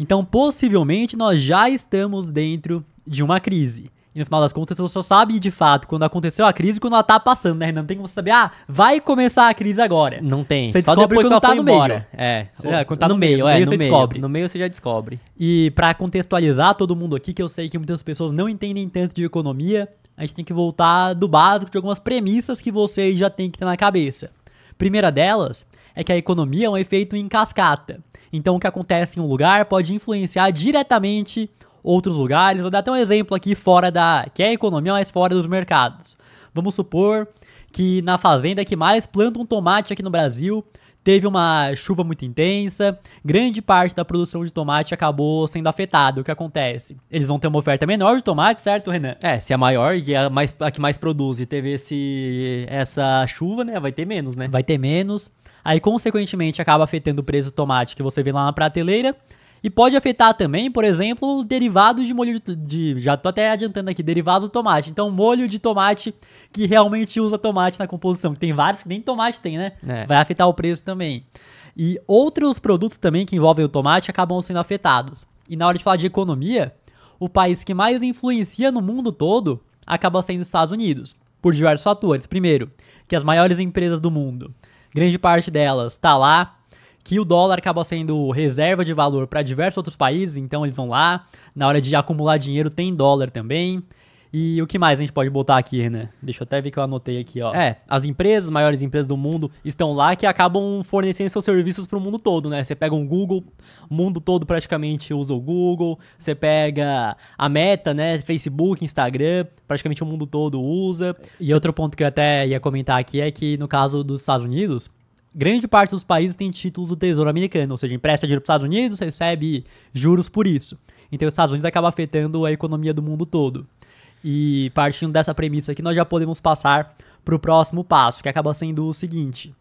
Então, possivelmente, nós já estamos dentro de uma crise. E no final das contas, você só sabe de fato quando aconteceu a crise quando ela tá passando, né, Renan? Não tem como você saber, ah, vai começar a crise agora. Não tem. Você só depois quando, quando tá no embora. meio. É, você, quando tá no, no meio, meio, é, no meio você descobre. No meio você já descobre. E para contextualizar todo mundo aqui, que eu sei que muitas pessoas não entendem tanto de economia, a gente tem que voltar do básico de algumas premissas que vocês já têm que ter na cabeça. Primeira delas é que a economia é um efeito em cascata. Então o que acontece em um lugar pode influenciar diretamente outros lugares. Vou dar até um exemplo aqui fora da que é a economia, mas fora dos mercados. Vamos supor que na fazenda que mais plantam tomate aqui no Brasil, Teve uma chuva muito intensa, grande parte da produção de tomate acabou sendo afetada. O que acontece? Eles vão ter uma oferta menor de tomate, certo, Renan? É, se é maior e é a, mais, a que mais produz e teve esse, essa chuva, né? Vai ter menos, né? Vai ter menos. Aí, consequentemente, acaba afetando o preço do tomate que você vê lá na prateleira. E pode afetar também, por exemplo, derivados de molho de, de já tô até adiantando aqui, derivados do tomate. Então, molho de tomate que realmente usa tomate na composição, que tem vários que nem tomate tem, né? É. Vai afetar o preço também. E outros produtos também que envolvem o tomate acabam sendo afetados. E na hora de falar de economia, o país que mais influencia no mundo todo acaba sendo os Estados Unidos, por diversos fatores. Primeiro, que as maiores empresas do mundo, grande parte delas está lá, que o dólar acaba sendo reserva de valor para diversos outros países, então eles vão lá, na hora de acumular dinheiro tem dólar também. E o que mais a gente pode botar aqui, né? Deixa eu até ver que eu anotei aqui, ó. É, as empresas, maiores empresas do mundo, estão lá que acabam fornecendo seus serviços para o mundo todo, né? Você pega um Google, o mundo todo praticamente usa o Google. Você pega a Meta, né? Facebook, Instagram, praticamente o mundo todo usa. E Cê... outro ponto que eu até ia comentar aqui é que no caso dos Estados Unidos, grande parte dos países tem títulos do Tesouro Americano, ou seja, empresta dinheiro para os Estados Unidos, recebe juros por isso. Então, os Estados Unidos acaba afetando a economia do mundo todo. E partindo dessa premissa aqui, nós já podemos passar para o próximo passo, que acaba sendo o seguinte.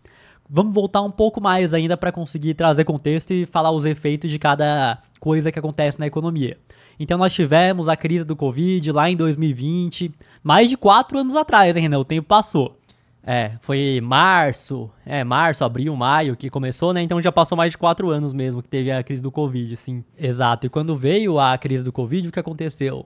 Vamos voltar um pouco mais ainda para conseguir trazer contexto e falar os efeitos de cada coisa que acontece na economia. Então nós tivemos a crise do Covid lá em 2020, mais de quatro anos atrás, hein, Renan? O tempo passou. É, foi março, é, março, abril, maio que começou, né? Então já passou mais de quatro anos mesmo que teve a crise do Covid, assim. Exato. E quando veio a crise do Covid, o que aconteceu?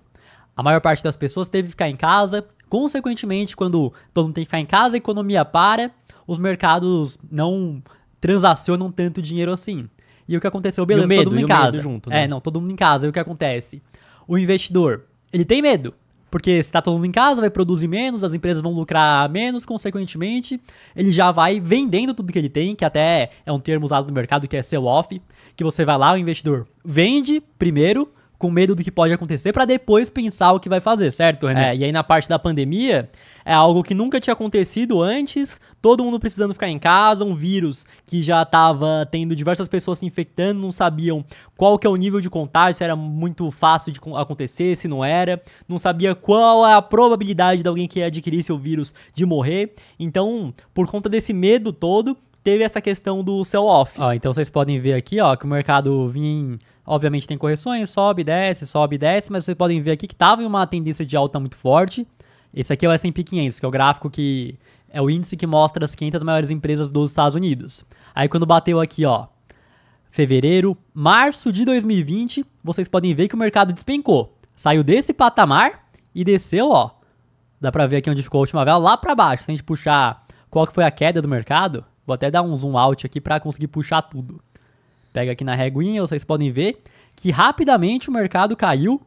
A maior parte das pessoas teve que ficar em casa. Consequentemente, quando todo mundo tem que ficar em casa, a economia para, os mercados não transacionam tanto dinheiro assim. E o que aconteceu? Beleza, medo, todo mundo em casa. Junto, é, né? É, não, todo mundo em casa. E o que acontece? O investidor, ele tem medo. Porque se tá todo mundo em casa, vai produzir menos, as empresas vão lucrar menos, consequentemente, ele já vai vendendo tudo que ele tem, que até é um termo usado no mercado que é sell-off, que você vai lá, o investidor vende primeiro, com medo do que pode acontecer, para depois pensar o que vai fazer, certo, René? É, e aí na parte da pandemia, é algo que nunca tinha acontecido antes, todo mundo precisando ficar em casa, um vírus que já estava tendo diversas pessoas se infectando, não sabiam qual que é o nível de contágio, se era muito fácil de acontecer, se não era, não sabia qual é a probabilidade de alguém que adquirisse o vírus de morrer. Então, por conta desse medo todo, teve essa questão do sell-off. então vocês podem ver aqui, ó, que o mercado vinha Obviamente tem correções, sobe, desce, sobe, desce, mas vocês podem ver aqui que estava em uma tendência de alta muito forte. Esse aqui é o S&P 500, que é o gráfico que é o índice que mostra as 500 maiores empresas dos Estados Unidos. Aí quando bateu aqui, ó, fevereiro, março de 2020, vocês podem ver que o mercado despencou. Saiu desse patamar e desceu, ó. Dá pra ver aqui onde ficou a última vela, lá pra baixo. Se a gente puxar qual que foi a queda do mercado, vou até dar um zoom out aqui pra conseguir puxar tudo. Pega aqui na reguinha, vocês podem ver que rapidamente o mercado caiu.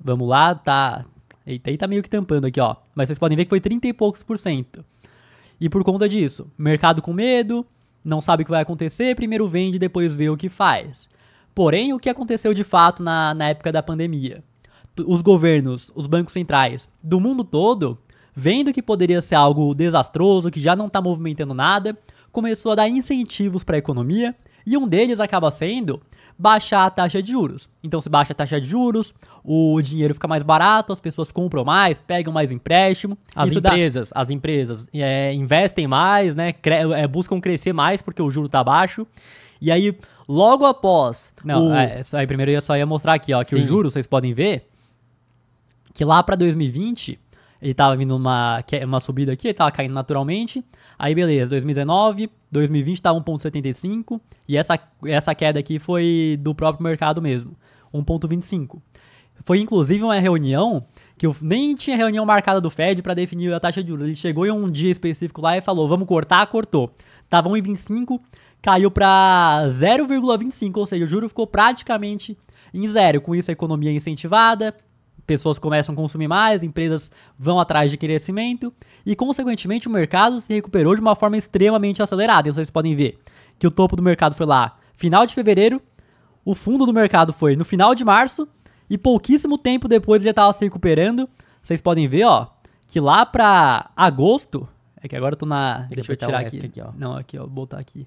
Vamos lá, tá, Eita, aí tá meio que tampando aqui, ó. Mas vocês podem ver que foi 30 e poucos por cento. E por conta disso, mercado com medo, não sabe o que vai acontecer, primeiro vende, depois vê o que faz. Porém, o que aconteceu de fato na, na época da pandemia? Os governos, os bancos centrais do mundo todo, vendo que poderia ser algo desastroso, que já não está movimentando nada, começou a dar incentivos para a economia, e um deles acaba sendo baixar a taxa de juros. Então, se baixa a taxa de juros, o dinheiro fica mais barato, as pessoas compram mais, pegam mais empréstimo. As Isso empresas, dá... as empresas é, investem mais, né? Cre é, buscam crescer mais porque o juro tá baixo. E aí, logo após. Não, o... é, só, aí primeiro eu só ia mostrar aqui, ó, que Sim. o juro, vocês podem ver que lá para 2020 ele tava vindo uma, uma subida aqui, ele tava caindo naturalmente. Aí beleza, 2019 2020 estava 1,75 e essa, essa queda aqui foi do próprio mercado mesmo, 1,25. Foi inclusive uma reunião que eu nem tinha reunião marcada do Fed para definir a taxa de juros. Ele chegou em um dia específico lá e falou: "Vamos cortar", cortou. Estava 1,25, caiu para 0,25, ou seja, o juro ficou praticamente em zero. Com isso a economia é incentivada, pessoas começam a consumir mais, empresas vão atrás de crescimento e, consequentemente, o mercado se recuperou de uma forma extremamente acelerada. Então, vocês podem ver que o topo do mercado foi lá final de fevereiro, o fundo do mercado foi no final de março e pouquíssimo tempo depois já estava se recuperando. Vocês podem ver, ó, que lá para agosto, é que agora eu tô na, Tem deixa eu tirar aqui. aqui Não, aqui, ó, botar aqui.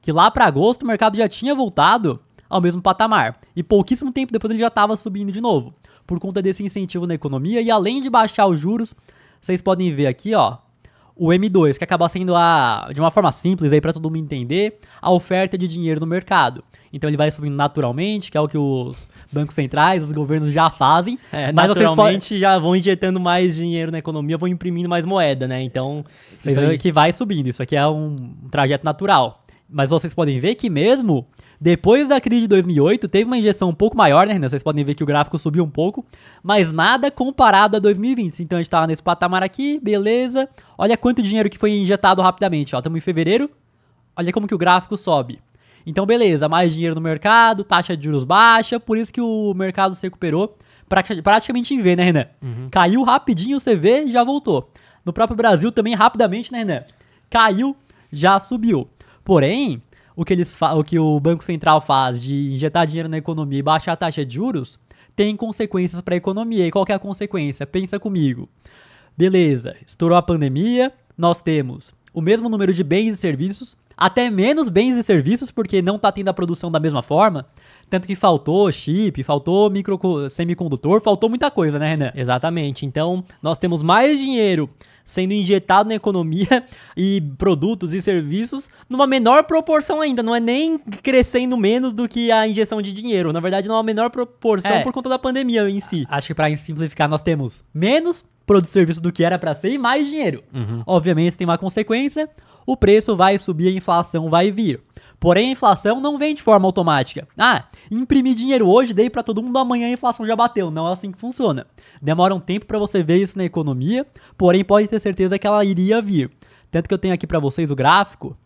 Que lá para agosto o mercado já tinha voltado ao mesmo patamar e pouquíssimo tempo depois ele já estava subindo de novo por conta desse incentivo na economia. E além de baixar os juros, vocês podem ver aqui, ó, o M2, que acaba sendo a, de uma forma simples aí para todo mundo entender, a oferta de dinheiro no mercado. Então ele vai subindo naturalmente, que é o que os bancos centrais, os governos já fazem. É, mas naturalmente vocês podem... já vão injetando mais dinheiro na economia, vão imprimindo mais moeda, né? Então, vocês aí que vai subindo. Isso aqui é um trajeto natural. Mas vocês podem ver que mesmo depois da crise de 2008 teve uma injeção um pouco maior, né? Renan Vocês podem ver que o gráfico subiu um pouco, mas nada comparado a 2020. Então a gente tava nesse patamar aqui, beleza. Olha quanto dinheiro que foi injetado rapidamente, ó. Estamos em fevereiro. Olha como que o gráfico sobe. Então beleza, mais dinheiro no mercado, taxa de juros baixa, por isso que o mercado se recuperou praticamente em V, né, Renan? Uhum. Caiu rapidinho o CV, já voltou. No próprio Brasil também rapidamente, né, Renan? Caiu, já subiu. Porém, o que, eles o que o Banco Central faz de injetar dinheiro na economia e baixar a taxa de juros tem consequências para a economia. E qual é a consequência? Pensa comigo. Beleza, estourou a pandemia, nós temos o mesmo número de bens e serviços, até menos bens e serviços, porque não está tendo a produção da mesma forma. Tanto que faltou chip, faltou micro semicondutor, faltou muita coisa, né, Renan? Exatamente. Então, nós temos mais dinheiro sendo injetado na economia e produtos e serviços numa menor proporção ainda, não é nem crescendo menos do que a injeção de dinheiro. Na verdade, não é uma menor proporção é. por conta da pandemia em si. Acho que para simplificar, nós temos menos produto e serviço do que era para ser e mais dinheiro. Uhum. Obviamente, tem uma consequência, o preço vai subir, a inflação vai vir. Porém, a inflação não vem de forma automática. Ah, imprimi dinheiro hoje, dei para todo mundo, amanhã a inflação já bateu. Não é assim que funciona. Demora um tempo para você ver isso na economia, porém pode ter certeza que ela iria vir. Tanto que eu tenho aqui para vocês o gráfico,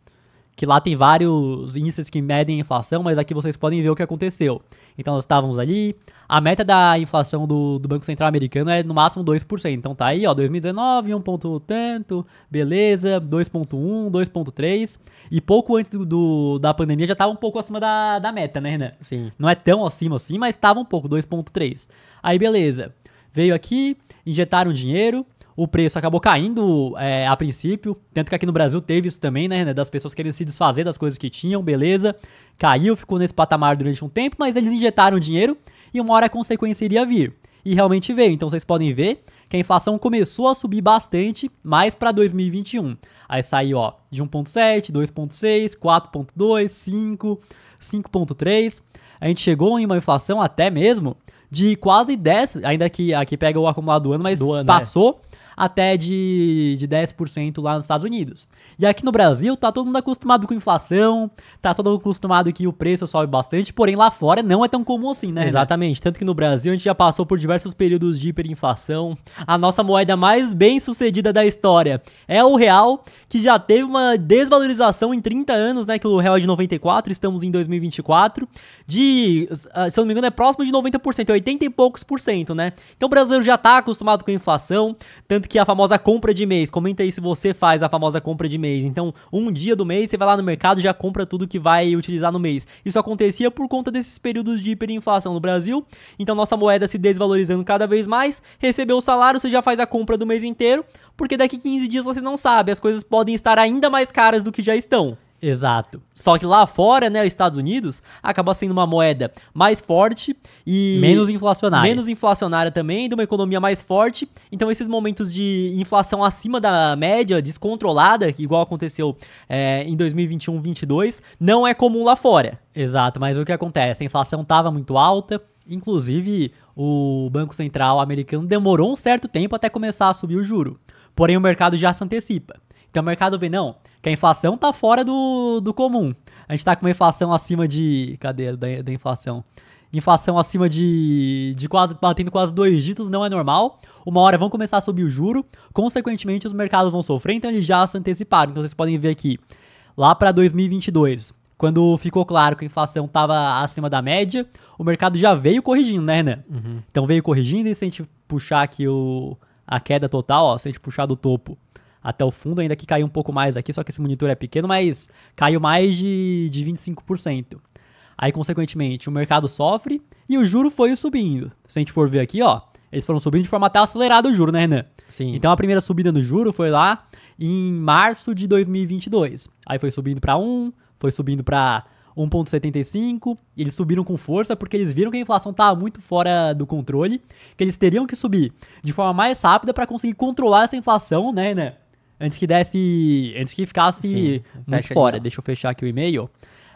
que lá tem vários índices que medem a inflação, mas aqui vocês podem ver o que aconteceu. Então nós estávamos ali. A meta da inflação do, do Banco Central americano é no máximo 2%. Então tá aí, ó, 2019, 1 ponto tanto, beleza, 2.1, 2.3. E pouco antes do, do, da pandemia já estava um pouco acima da, da meta, né, Renan? Sim. Não é tão acima assim, mas estava um pouco, 2.3. Aí beleza. Veio aqui, injetaram dinheiro, o preço acabou caindo é, a princípio. Tanto que aqui no Brasil teve isso também, né? Das pessoas querendo se desfazer das coisas que tinham, beleza. Caiu, ficou nesse patamar durante um tempo, mas eles injetaram dinheiro e uma hora a consequência iria vir. E realmente veio. Então vocês podem ver que a inflação começou a subir bastante mais para 2021. Aí saiu ó, de 1,7, 2,6, 4,2, 5, 5,3. A gente chegou em uma inflação até mesmo de quase 10, ainda que aqui pega o acumulado do ano, mas do ano, é. passou. É até de, de 10% lá nos Estados Unidos. E aqui no Brasil, tá todo mundo acostumado com inflação, tá todo mundo acostumado que o preço sobe bastante, porém lá fora não é tão comum assim, né? Exatamente. Tanto que no Brasil a gente já passou por diversos períodos de hiperinflação. A nossa moeda mais bem sucedida da história é o real, que já teve uma desvalorização em 30 anos, né? Que o real é de 94, estamos em 2024, de, ah, se eu não me engano, é próximo de 90%, 80 é e poucos por cento, né? Então o brasileiro já tá acostumado com a inflação, tanto tanto que a famosa compra de mês. Comenta aí se você faz a famosa compra de mês. Então, um dia do mês, você vai lá no mercado e já compra tudo que vai utilizar no mês. Isso acontecia por conta desses períodos de hiperinflação no Brasil. Então, nossa moeda se desvalorizando cada vez mais. Recebeu o salário, você já faz a compra do mês inteiro, porque daqui 15 dias você não sabe, as coisas podem estar ainda mais caras do que já estão. Exato. Só que lá fora, né, Estados Unidos, acaba sendo uma moeda mais forte e. Menos inflacionária. Menos inflacionária também, de uma economia mais forte. Então, esses momentos de inflação acima da média, descontrolada, igual aconteceu é, em 2021, 2022, não é comum lá fora. Exato, mas o que acontece? A inflação estava muito alta, inclusive o Banco Central americano demorou um certo tempo até começar a subir o juro. Porém, o mercado já se antecipa. Porque o mercado vê, não, que a inflação tá fora do, do comum. A gente tá com uma inflação acima de. Cadê da, da inflação? Inflação acima de, de quase batendo quase dois dígitos não é normal. Uma hora vão começar a subir o juro, consequentemente os mercados vão sofrer, então eles já se anteciparam. Então vocês podem ver aqui, lá para 2022, quando ficou claro que a inflação estava acima da média, o mercado já veio corrigindo, né, Renan? Uhum. Então veio corrigindo e se a gente puxar aqui o, a queda total, ó, se a gente puxar do topo até o fundo, ainda que caiu um pouco mais aqui, só que esse monitor é pequeno, mas caiu mais de, de 25%. Aí, consequentemente, o mercado sofre e o juro foi subindo. Se a gente for ver aqui, ó, eles foram subindo de forma até acelerada o juro, né, Renan? Sim. Então a primeira subida no juro foi lá em março de 2022. Aí foi subindo para 1, foi subindo para 1.75, eles subiram com força porque eles viram que a inflação estava muito fora do controle, que eles teriam que subir de forma mais rápida para conseguir controlar essa inflação, né, né? antes que desse. Antes que ficasse Sim, muito fora. Deixa eu fechar aqui o e-mail.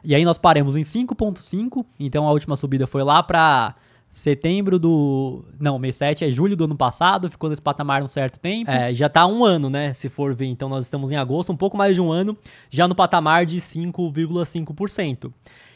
E aí nós paramos em 5.5, então a última subida foi lá para setembro do. Não, mês 7 é julho do ano passado, ficou nesse patamar um certo tempo. É, já tá um ano, né? Se for ver, então nós estamos em agosto, um pouco mais de um ano, já no patamar de 5,5%.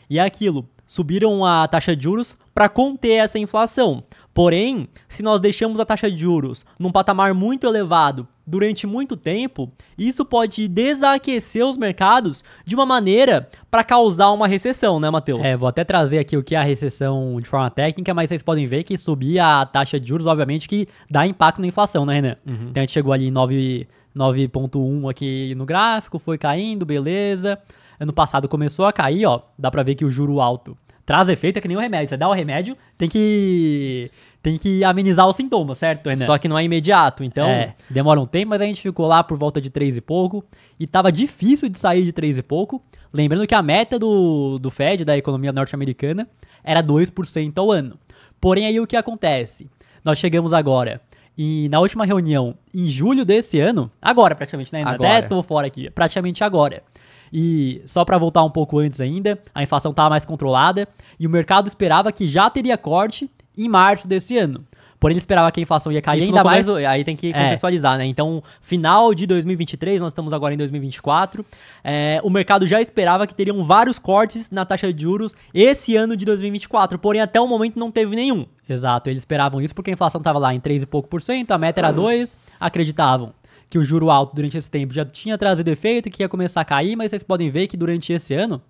E é aquilo, subiram a taxa de juros para conter essa inflação. Porém, se nós deixamos a taxa de juros num patamar muito elevado durante muito tempo, isso pode desaquecer os mercados de uma maneira para causar uma recessão, né, Matheus? É, vou até trazer aqui o que é a recessão de forma técnica, mas vocês podem ver que subir a taxa de juros, obviamente, que dá impacto na inflação, né, Renan? Uhum. Então a gente chegou ali em 9,1 aqui no gráfico, foi caindo, beleza. Ano passado começou a cair, ó, dá para ver que o juro alto traz efeito, é que nem um remédio. Você dá o remédio, tem que tem que amenizar os sintomas, certo, Renan? Só que não é imediato, então. É, demora um tempo, mas a gente ficou lá por volta de três e pouco. E tava difícil de sair de três e pouco. Lembrando que a meta do, do Fed, da economia norte-americana, era 2% ao ano. Porém, aí o que acontece? Nós chegamos agora. E na última reunião, em julho desse ano, agora praticamente, né? Agora. Até tô fora aqui, praticamente agora. E só para voltar um pouco antes ainda, a inflação estava tá mais controlada e o mercado esperava que já teria corte em março desse ano. Porém, ele esperava que a inflação ia cair Isso ainda mais. Aí tem que é. contextualizar, é. né? Então, final de 2023, nós estamos agora em 2024. É, o mercado já esperava que teriam vários cortes na taxa de juros esse ano de 2024. Porém, até o momento não teve nenhum. Exato, eles esperavam isso porque a inflação estava lá em 3 e pouco por cento, a meta era 2, uhum. acreditavam que o juro alto durante esse tempo já tinha trazido efeito, que ia começar a cair, mas vocês podem ver que durante esse ano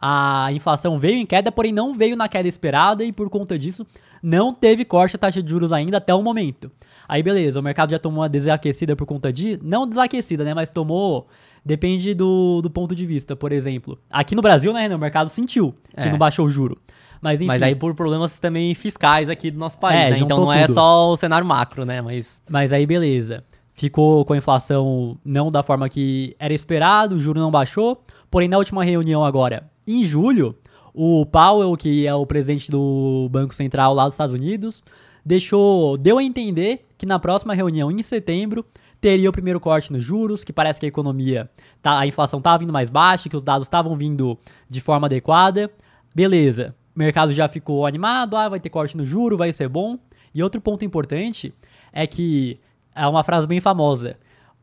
a inflação veio em queda, porém não veio na queda esperada e por conta disso não teve corte da taxa de juros ainda até o momento. Aí beleza, o mercado já tomou uma desaquecida por conta de, não desaquecida, né, mas tomou depende do, do ponto de vista, por exemplo. Aqui no Brasil, né, Renan, o mercado sentiu que é. não baixou o juro. Mas, enfim. mas aí por problemas também fiscais aqui do nosso país, é, né? Então não é tudo. é só o cenário macro, né? Mas, mas aí beleza ficou com a inflação não da forma que era esperado, o juro não baixou. Porém, na última reunião agora, em julho, o Powell, que é o presidente do Banco Central lá dos Estados Unidos, deixou, deu a entender que na próxima reunião em setembro teria o primeiro corte nos juros, que parece que a economia, tá, a inflação estava tá vindo mais baixa, que os dados estavam vindo de forma adequada. Beleza. O mercado já ficou animado, ah, vai ter corte no juro, vai ser bom. E outro ponto importante é que é uma frase bem famosa.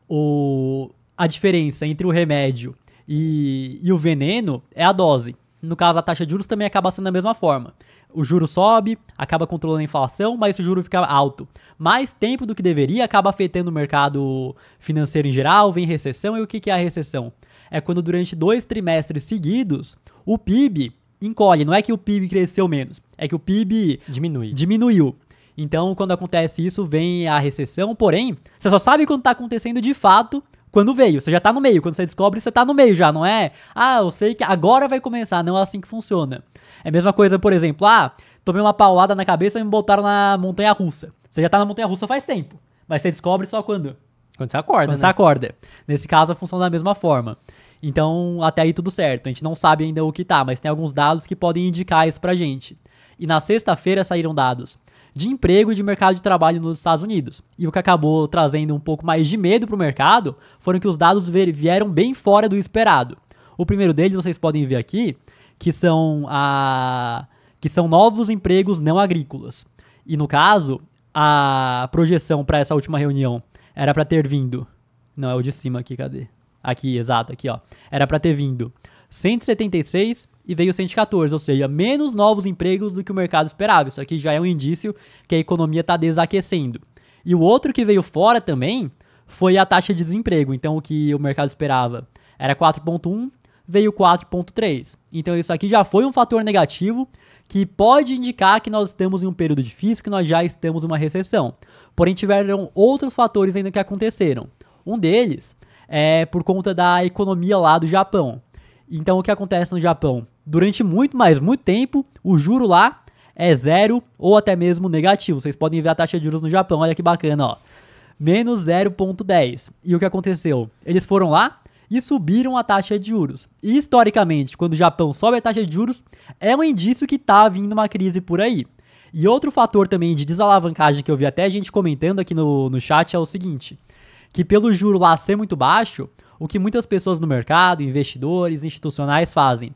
O, a diferença entre o remédio e, e o veneno é a dose. No caso, a taxa de juros também acaba sendo da mesma forma. O juro sobe, acaba controlando a inflação, mas esse juro fica alto. Mais tempo do que deveria acaba afetando o mercado financeiro em geral, vem recessão. E o que é a recessão? É quando durante dois trimestres seguidos o PIB encolhe. Não é que o PIB cresceu menos, é que o PIB diminui. diminuiu. Então, quando acontece isso, vem a recessão, porém, você só sabe quando está acontecendo de fato quando veio. Você já tá no meio. Quando você descobre, você tá no meio já, não é? Ah, eu sei que agora vai começar. Não é assim que funciona. É a mesma coisa, por exemplo, ah, tomei uma paulada na cabeça e me botaram na montanha russa. Você já tá na montanha russa faz tempo. Mas você descobre só quando? Quando você acorda. Quando né? você acorda. Nesse caso, funciona da mesma forma. Então, até aí tudo certo. A gente não sabe ainda o que tá, mas tem alguns dados que podem indicar isso pra gente. E na sexta-feira saíram dados de emprego e de mercado de trabalho nos Estados Unidos. E o que acabou trazendo um pouco mais de medo para o mercado foram que os dados vieram bem fora do esperado. O primeiro deles vocês podem ver aqui, que são a que são novos empregos não agrícolas. E no caso, a projeção para essa última reunião era para ter vindo. Não é o de cima aqui, cadê? Aqui, exato, aqui, ó. Era para ter vindo 176 e veio 114, ou seja, menos novos empregos do que o mercado esperava. Isso aqui já é um indício que a economia está desaquecendo. E o outro que veio fora também foi a taxa de desemprego. Então, o que o mercado esperava era 4,1, veio 4,3. Então, isso aqui já foi um fator negativo que pode indicar que nós estamos em um período difícil, que nós já estamos em uma recessão. Porém, tiveram outros fatores ainda que aconteceram. Um deles é por conta da economia lá do Japão. Então, o que acontece no Japão? durante muito, mas muito tempo, o juro lá é zero ou até mesmo negativo. Vocês podem ver a taxa de juros no Japão, olha que bacana, ó. Menos 0,10. E o que aconteceu? Eles foram lá e subiram a taxa de juros. E historicamente, quando o Japão sobe a taxa de juros, é um indício que tá vindo uma crise por aí. E outro fator também de desalavancagem que eu vi até gente comentando aqui no, no chat é o seguinte: que pelo juro lá ser muito baixo, o que muitas pessoas no mercado, investidores, institucionais fazem?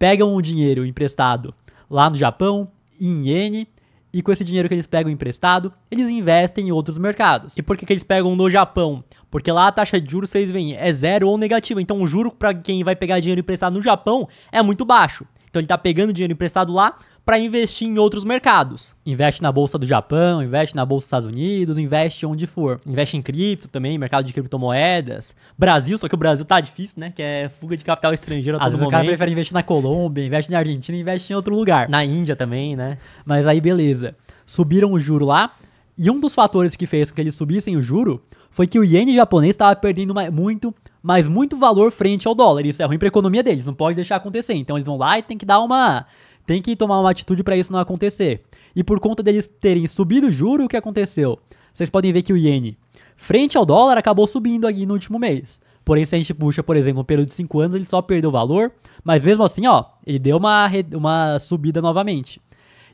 pegam o dinheiro emprestado lá no Japão, em iene, e com esse dinheiro que eles pegam emprestado, eles investem em outros mercados. E por que, que eles pegam no Japão? Porque lá a taxa de juros, vocês veem, é zero ou negativa. Então o juro para quem vai pegar dinheiro emprestado no Japão é muito baixo. Então ele está pegando dinheiro emprestado lá, para investir em outros mercados. Investe na bolsa do Japão, investe na bolsa dos Estados Unidos, investe onde for. Investe em cripto também, mercado de criptomoedas. Brasil, só que o Brasil tá difícil, né? Que é fuga de capital estrangeiro a Às vezes momento. o cara prefere investir na Colômbia, investe na Argentina, investe em outro lugar. Na Índia também, né? Mas aí beleza. Subiram o juro lá, e um dos fatores que fez com que eles subissem o juro foi que o iene japonês estava perdendo muito, mas muito valor frente ao dólar. Isso é ruim para a economia deles, não pode deixar acontecer. Então eles vão lá e tem que dar uma tem que tomar uma atitude para isso não acontecer. E por conta deles terem subido o juro, o que aconteceu? Vocês podem ver que o iene, frente ao dólar, acabou subindo aqui no último mês. Porém, se a gente puxa, por exemplo, um período de 5 anos, ele só perdeu valor, mas mesmo assim, ó, ele deu uma, uma subida novamente.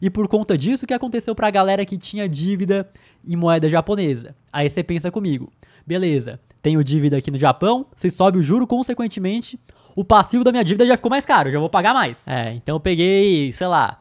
E por conta disso, o que aconteceu para a galera que tinha dívida em moeda japonesa? Aí você pensa comigo, beleza, tenho dívida aqui no Japão, você sobe o juro, consequentemente, o passivo da minha dívida já ficou mais caro, já vou pagar mais. É, então eu peguei, sei lá,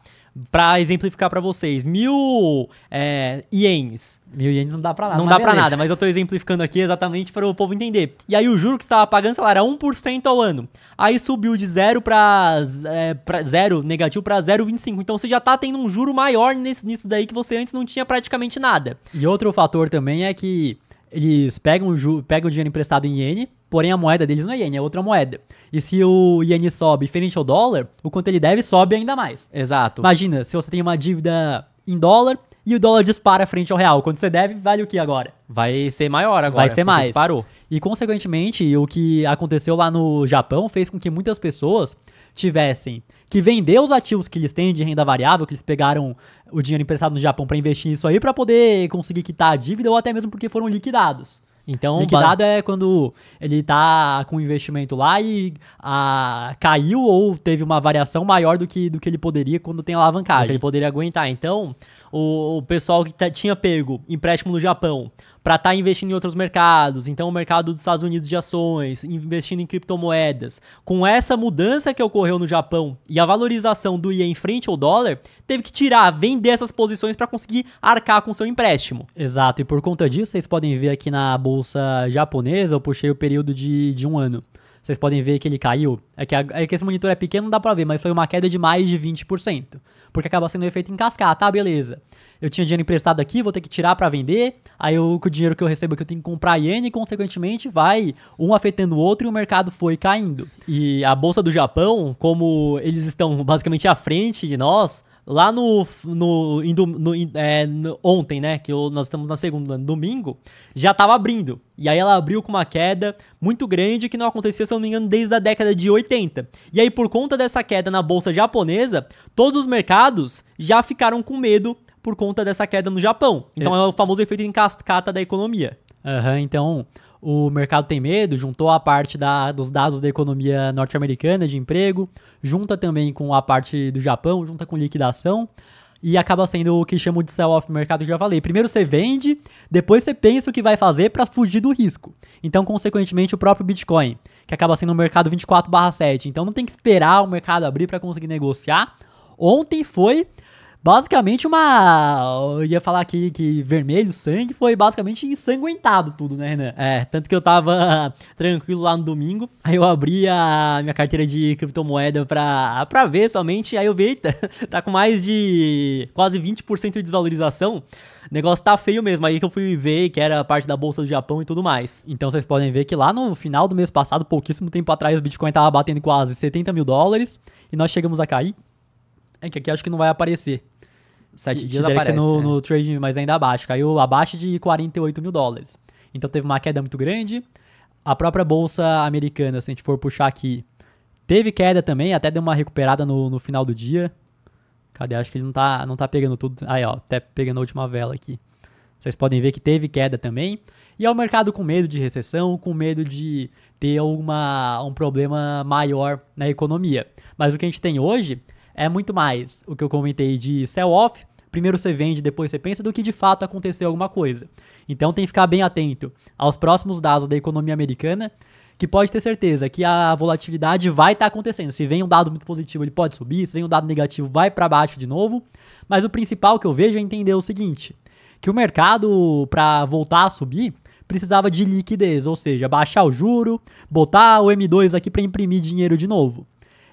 para exemplificar para vocês, mil é, ienes. Mil ienes não dá pra nada. Não dá beleza. pra nada, mas eu tô exemplificando aqui exatamente para o povo entender. E aí o juro que você tava pagando, sei lá, era 1% ao ano. Aí subiu de 0 pra, é, pra zero negativo pra 0,25. Então você já tá tendo um juro maior nisso, nisso daí que você antes não tinha praticamente nada. E outro fator também é que eles pegam, pegam o dinheiro emprestado em iene, porém a moeda deles não é iene, é outra moeda. E se o iene sobe frente ao dólar, o quanto ele deve sobe ainda mais. Exato. Imagina, se você tem uma dívida em dólar e o dólar dispara frente ao real, quando você deve, vale o que agora? Vai ser maior agora. Vai ser mais. Disparou. E consequentemente, o que aconteceu lá no Japão fez com que muitas pessoas tivessem que vender os ativos que eles têm de renda variável, que eles pegaram o dinheiro emprestado no Japão para investir nisso aí para poder conseguir quitar a dívida ou até mesmo porque foram liquidados. Então, liquidado ba... é quando ele tá com um investimento lá e a, caiu ou teve uma variação maior do que, do que ele poderia quando tem alavancagem. Ele poderia aguentar. Então, o, o pessoal que tinha pego empréstimo no Japão para estar tá investindo em outros mercados, então o mercado dos Estados Unidos de ações, investindo em criptomoedas. Com essa mudança que ocorreu no Japão e a valorização do ien em frente ao dólar, teve que tirar, vender essas posições para conseguir arcar com seu empréstimo. Exato, e por conta disso, vocês podem ver aqui na bolsa japonesa, eu puxei o período de, de um ano vocês podem ver que ele caiu. É que, a, é que esse monitor é pequeno, não dá pra ver, mas foi uma queda de mais de 20%. Porque acaba sendo um efeito em cascata, tá? Beleza. Eu tinha dinheiro emprestado aqui, vou ter que tirar para vender. Aí eu, com o dinheiro que eu recebo aqui eu tenho que comprar iene e, consequentemente, vai um afetando o outro e o mercado foi caindo. E a Bolsa do Japão, como eles estão basicamente à frente de nós, Lá no. no, no, é, no ontem, né? Que eu, nós estamos na segunda, domingo, já estava abrindo. E aí ela abriu com uma queda muito grande que não acontecia, se eu não me engano, desde a década de 80. E aí, por conta dessa queda na bolsa japonesa, todos os mercados já ficaram com medo por conta dessa queda no Japão. Então é, é o famoso efeito em cascata da economia. Aham, uhum, então o mercado tem medo, juntou a parte da, dos dados da economia norte-americana de emprego, junta também com a parte do Japão, junta com liquidação e acaba sendo o que chamam de sell-off no mercado, de já falei. Primeiro você vende, depois você pensa o que vai fazer para fugir do risco. Então, consequentemente, o próprio Bitcoin, que acaba sendo um mercado 24/7. Então, não tem que esperar o mercado abrir para conseguir negociar. Ontem foi basicamente uma. Eu ia falar aqui que vermelho, sangue, foi basicamente ensanguentado tudo, né, Renan? É, tanto que eu tava tranquilo lá no domingo, aí eu abri a minha carteira de criptomoeda pra, pra ver somente, aí eu vi, eita, tá com mais de quase 20% de desvalorização. O negócio tá feio mesmo. Aí que eu fui ver que era parte da bolsa do Japão e tudo mais. Então vocês podem ver que lá no final do mês passado, pouquíssimo tempo atrás, o Bitcoin tava batendo quase 70 mil dólares e nós chegamos a cair. É que aqui acho que não vai aparecer. Sete dias aparece. No, é. no trading, mas ainda abaixo. Caiu abaixo de 48 mil dólares. Então teve uma queda muito grande. A própria bolsa americana, se a gente for puxar aqui, teve queda também, até deu uma recuperada no, no final do dia. Cadê? Acho que ele não tá, não tá pegando tudo. Aí, ó, até pegando a última vela aqui. Vocês podem ver que teve queda também. E é o um mercado com medo de recessão, com medo de ter uma, um problema maior na economia. Mas o que a gente tem hoje é muito mais o que eu comentei de sell-off, primeiro você vende, depois você pensa, do que de fato aconteceu alguma coisa. Então tem que ficar bem atento aos próximos dados da economia americana, que pode ter certeza que a volatilidade vai estar tá acontecendo. Se vem um dado muito positivo, ele pode subir, se vem um dado negativo, vai para baixo de novo. Mas o principal que eu vejo é entender o seguinte, que o mercado para voltar a subir precisava de liquidez, ou seja, baixar o juro, botar o M2 aqui para imprimir dinheiro de novo.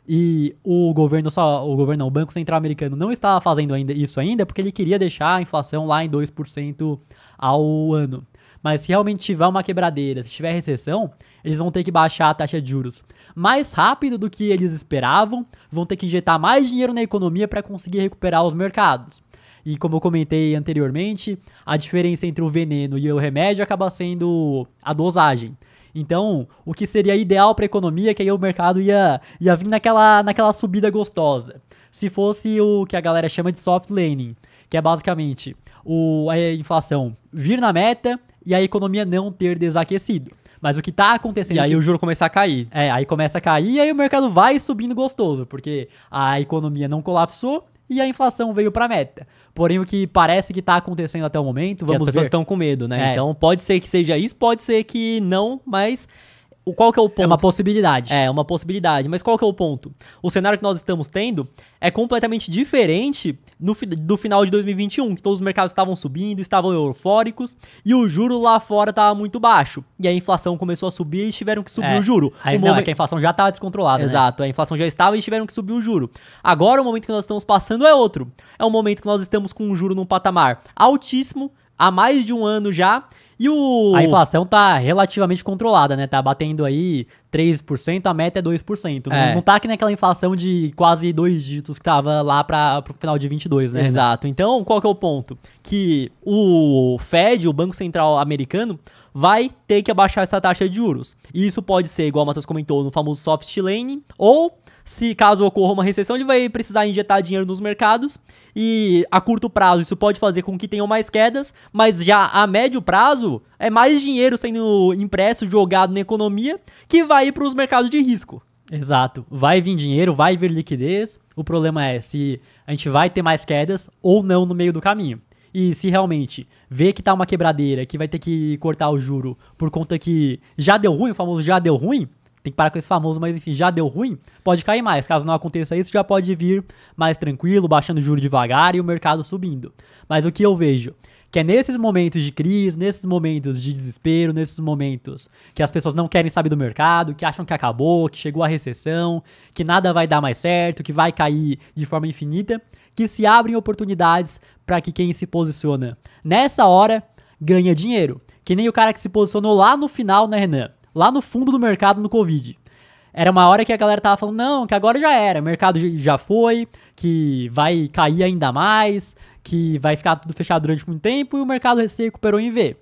E o governo só, o governo não, o Banco Central americano não estava fazendo ainda isso ainda porque ele queria deixar a inflação lá em 2% ao ano. Mas se realmente tiver uma quebradeira, se tiver recessão, eles vão ter que baixar a taxa de juros mais rápido do que eles esperavam, vão ter que injetar mais dinheiro na economia para conseguir recuperar os mercados. E como eu comentei anteriormente, a diferença entre o veneno e o remédio acaba sendo a dosagem. Então, o que seria ideal para a economia, é que aí o mercado ia, ia vir naquela, naquela subida gostosa. Se fosse o que a galera chama de soft landing, que é basicamente o, a inflação vir na meta e a economia não ter desaquecido. Mas o que está acontecendo. E aí é que... o juro começar a cair. É, aí começa a cair e aí o mercado vai subindo gostoso, porque a economia não colapsou e a inflação veio para meta. Porém, o que parece que está acontecendo até o momento, vamos as pessoas estão com medo, né? É. Então, pode ser que seja isso, pode ser que não, mas o, qual que é o ponto? É uma possibilidade. É, uma possibilidade. Mas qual que é o ponto? O cenário que nós estamos tendo é completamente diferente no, do final de 2021, que todos os mercados estavam subindo, estavam eufóricos, e o juro lá fora estava muito baixo. E a inflação começou a subir e tiveram que subir é, o juro. Aí, o não, momento... é que a inflação já estava descontrolada, né? Exato, né? a inflação já estava e tiveram que subir o juro. Agora o momento que nós estamos passando é outro. É o momento que nós estamos com o juro num patamar altíssimo, há mais de um ano já, e o... A inflação tá relativamente controlada, né? Tá batendo aí 3%, a meta é 2%. Não, né? é. não tá aqui naquela inflação de quase dois dígitos que tava lá para pro final de 22, né? Exato. Então, qual que é o ponto? Que o Fed, o Banco Central americano, vai ter que abaixar essa taxa de juros. E isso pode ser, igual o Matheus comentou, no famoso soft lane, ou se caso ocorra uma recessão, ele vai precisar injetar dinheiro nos mercados e a curto prazo isso pode fazer com que tenham mais quedas, mas já a médio prazo é mais dinheiro sendo impresso, jogado na economia, que vai ir para os mercados de risco. Exato. Vai vir dinheiro, vai vir liquidez. O problema é se a gente vai ter mais quedas ou não no meio do caminho. E se realmente vê que tá uma quebradeira, que vai ter que cortar o juro por conta que já deu ruim, o famoso já deu ruim, tem que parar com esse famoso, mas enfim, já deu ruim, pode cair mais. Caso não aconteça isso, já pode vir mais tranquilo, baixando o juro devagar e o mercado subindo. Mas o que eu vejo? Que é nesses momentos de crise, nesses momentos de desespero, nesses momentos que as pessoas não querem saber do mercado, que acham que acabou, que chegou a recessão, que nada vai dar mais certo, que vai cair de forma infinita, que se abrem oportunidades para que quem se posiciona nessa hora ganha dinheiro. Que nem o cara que se posicionou lá no final, né, Renan? lá no fundo do mercado no Covid. Era uma hora que a galera tava falando, não, que agora já era, o mercado já foi, que vai cair ainda mais, que vai ficar tudo fechado durante muito tempo e o mercado se recuperou em V.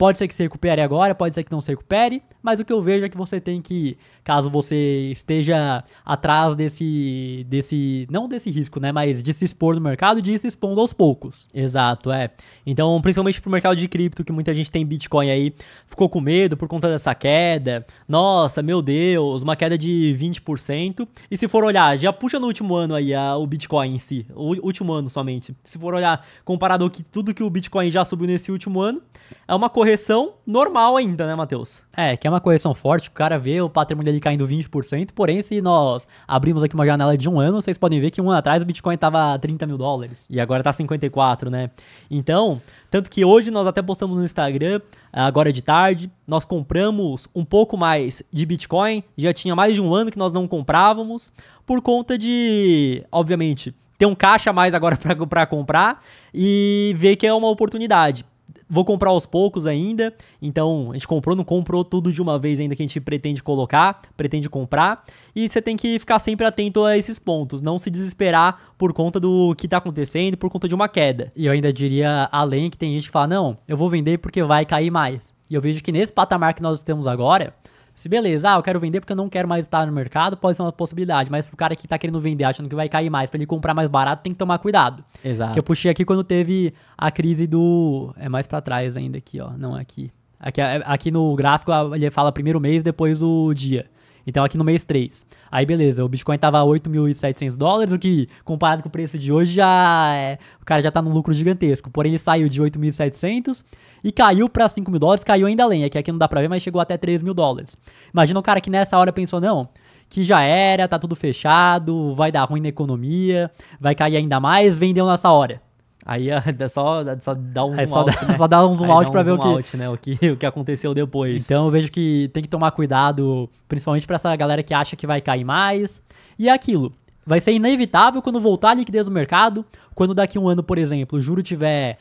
Pode ser que se recupere agora, pode ser que não se recupere, mas o que eu vejo é que você tem que, caso você esteja atrás desse, desse, não desse risco, né, mas de se expor no mercado, de ir se expondo aos poucos. Exato, é. Então, principalmente pro mercado de cripto, que muita gente tem Bitcoin aí, ficou com medo por conta dessa queda. Nossa, meu Deus, uma queda de 20%. E se for olhar, já puxa no último ano aí a, o Bitcoin em si, o último ano somente. Se for olhar comparado ao que tudo que o Bitcoin já subiu nesse último ano, é uma correção correção normal ainda, né, Matheus? É, que é uma correção forte. O cara vê o patrimônio dele caindo 20%. Porém, se nós abrimos aqui uma janela de um ano, vocês podem ver que um ano atrás o Bitcoin tava 30 mil dólares. E agora tá 54, né? Então, tanto que hoje nós até postamos no Instagram, agora de tarde, nós compramos um pouco mais de Bitcoin. Já tinha mais de um ano que nós não comprávamos. Por conta de, obviamente, ter um caixa a mais agora para comprar e ver que é uma oportunidade. Vou comprar aos poucos ainda. Então, a gente comprou, não comprou tudo de uma vez ainda que a gente pretende colocar, pretende comprar. E você tem que ficar sempre atento a esses pontos, não se desesperar por conta do que está acontecendo, por conta de uma queda. E eu ainda diria além que tem gente que fala: "Não, eu vou vender porque vai cair mais". E eu vejo que nesse patamar que nós temos agora, se beleza, ah, eu quero vender porque eu não quero mais estar no mercado, pode ser uma possibilidade, mas pro cara que tá querendo vender achando que vai cair mais, para ele comprar mais barato, tem que tomar cuidado. Exato. Que eu puxei aqui quando teve a crise do. É mais para trás ainda aqui, ó, não aqui. Aqui, é, aqui no gráfico ele fala primeiro mês, depois o dia. Então aqui no mês 3. Aí beleza, o Bitcoin tava 8.700 dólares, o que comparado com o preço de hoje já é, o cara já tá num lucro gigantesco. Porém ele saiu de 8.700 e caiu para 5 mil dólares, caiu ainda além, é que aqui não dá para ver, mas chegou até 3 mil dólares. Imagina o cara que nessa hora pensou, não, que já era, tá tudo fechado, vai dar ruim na economia, vai cair ainda mais, vendeu nessa hora. Aí é só, só dá um zoom é só out, dá, né? só um zoom para um ver o que, out, né? o, que, o que aconteceu depois. Então eu vejo que tem que tomar cuidado, principalmente para essa galera que acha que vai cair mais. E é aquilo, vai ser inevitável quando voltar a liquidez do mercado, quando daqui um ano, por exemplo, o juro tiver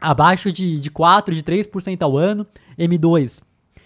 abaixo de, de 4, de 3% ao ano. M2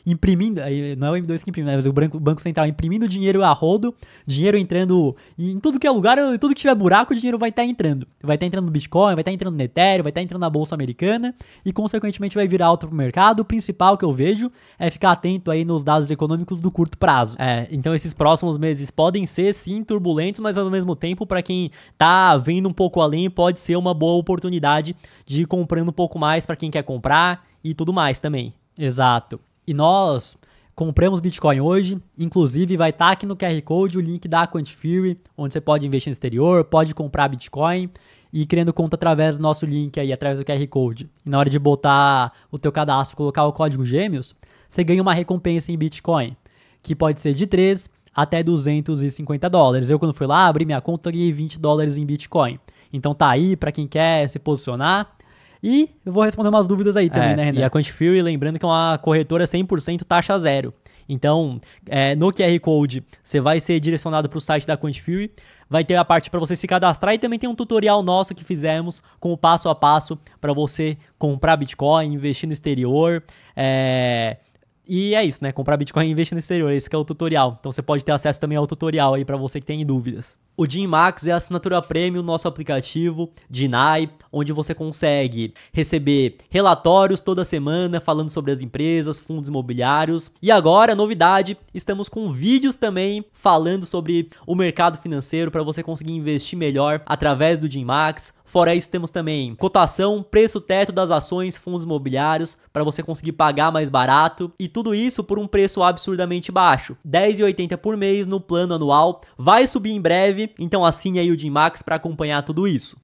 imprimindo, não é o M2 que imprime, né, mas o Banco, banco Central imprimindo dinheiro a rodo, dinheiro entrando em tudo que é lugar, em tudo que tiver buraco, o dinheiro vai estar tá entrando. Vai estar tá entrando no Bitcoin, vai estar tá entrando no Ethereum, vai estar tá entrando na Bolsa Americana e, consequentemente, vai virar alta pro mercado. O principal que eu vejo é ficar atento aí nos dados econômicos do curto prazo. É, então, esses próximos meses podem ser, sim, turbulentos, mas ao mesmo tempo, para quem tá vendo um pouco além, pode ser uma boa oportunidade de ir comprando um pouco mais para quem quer comprar e tudo mais também. Exato. E nós compramos Bitcoin hoje, inclusive vai estar tá aqui no QR Code o link da Quantifury, onde você pode investir no exterior, pode comprar Bitcoin e criando conta através do nosso link aí, através do QR Code. E na hora de botar o teu cadastro, colocar o código Gêmeos, você ganha uma recompensa em Bitcoin, que pode ser de 3 até 250 dólares. Eu quando fui lá, abri minha conta e 20 dólares em Bitcoin. Então tá aí para quem quer se posicionar e eu vou responder umas dúvidas aí também, é, né, Renan? E a Quantifury, lembrando que é uma corretora 100% taxa zero. Então, é, no QR Code, você vai ser direcionado para o site da Quantifury, vai ter a parte para você se cadastrar e também tem um tutorial nosso que fizemos com o passo a passo para você comprar Bitcoin, investir no exterior, é... E é isso, né? Comprar Bitcoin e investir no exterior. Esse é o tutorial. Então você pode ter acesso também ao tutorial aí para você que tem dúvidas. O Jim Max é a assinatura premium nosso aplicativo Dinai, onde você consegue receber relatórios toda semana falando sobre as empresas, fundos imobiliários. E agora, novidade, estamos com vídeos também falando sobre o mercado financeiro para você conseguir investir melhor através do Jim Max. Fora isso, temos também cotação, preço teto das ações, fundos imobiliários, para você conseguir pagar mais barato. E tudo isso por um preço absurdamente baixo, R$10,80 por mês no plano anual. Vai subir em breve, então assine aí o Dimax Max para acompanhar tudo isso.